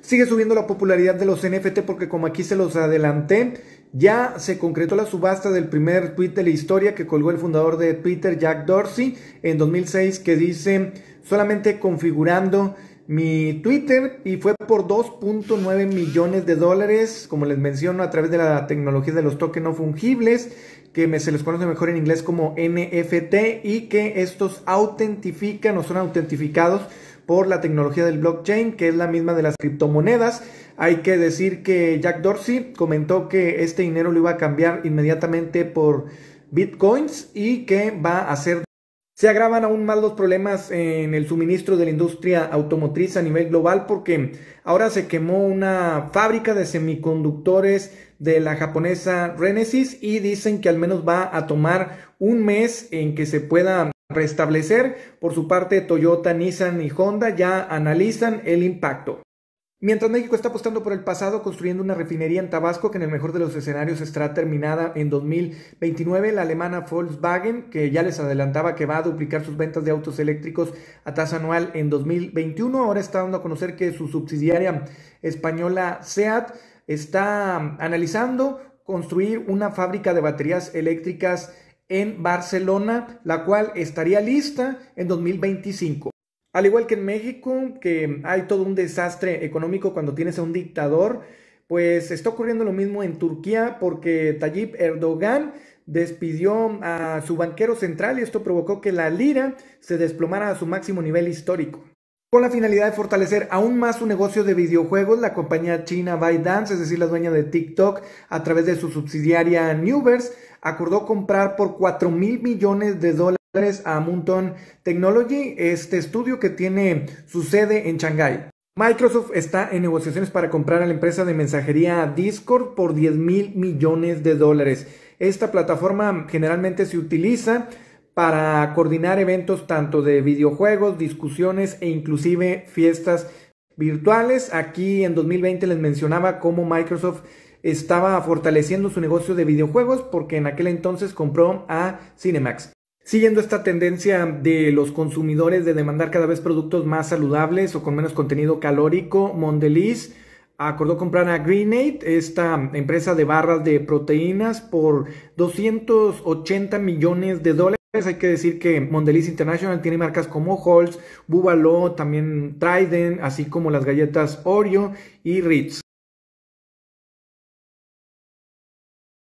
Sigue subiendo la popularidad de los NFT porque como aquí se los adelanté, ya se concretó la subasta del primer tweet de la historia que colgó el fundador de Twitter, Jack Dorsey, en 2006, que dice solamente configurando mi Twitter y fue por 2.9 millones de dólares, como les menciono, a través de la tecnología de los tokens no fungibles, que se les conoce mejor en inglés como NFT y que estos autentifican o son autentificados por la tecnología del blockchain, que es la misma de las criptomonedas. Hay que decir que Jack Dorsey comentó que este dinero lo iba a cambiar inmediatamente por bitcoins y que va a ser... Se agravan aún más los problemas en el suministro de la industria automotriz a nivel global porque ahora se quemó una fábrica de semiconductores de la japonesa Renesis y dicen que al menos va a tomar un mes en que se pueda restablecer. Por su parte, Toyota, Nissan y Honda ya analizan el impacto. Mientras México está apostando por el pasado, construyendo una refinería en Tabasco que en el mejor de los escenarios estará terminada en 2029, la alemana Volkswagen, que ya les adelantaba que va a duplicar sus ventas de autos eléctricos a tasa anual en 2021, ahora está dando a conocer que su subsidiaria española SEAT está um, analizando construir una fábrica de baterías eléctricas en Barcelona, la cual estaría lista en 2025. Al igual que en México, que hay todo un desastre económico cuando tienes a un dictador, pues está ocurriendo lo mismo en Turquía porque Tayyip Erdogan despidió a su banquero central y esto provocó que la lira se desplomara a su máximo nivel histórico. Con la finalidad de fortalecer aún más su negocio de videojuegos, la compañía china ByteDance, es decir, la dueña de TikTok, a través de su subsidiaria Newverse, acordó comprar por 4 mil millones de dólares a Mountain Technology, este estudio que tiene su sede en Shanghái. Microsoft está en negociaciones para comprar a la empresa de mensajería Discord por 10 mil millones de dólares. Esta plataforma generalmente se utiliza para coordinar eventos tanto de videojuegos, discusiones e inclusive fiestas virtuales. Aquí en 2020 les mencionaba cómo Microsoft estaba fortaleciendo su negocio de videojuegos porque en aquel entonces compró a Cinemax. Siguiendo esta tendencia de los consumidores de demandar cada vez productos más saludables o con menos contenido calórico, Mondeliz acordó comprar a Greenate, esta empresa de barras de proteínas, por 280 millones de dólares. Hay que decir que Mondeliz International tiene marcas como Halls, Buvalo, también Trident, así como las galletas Oreo y Ritz.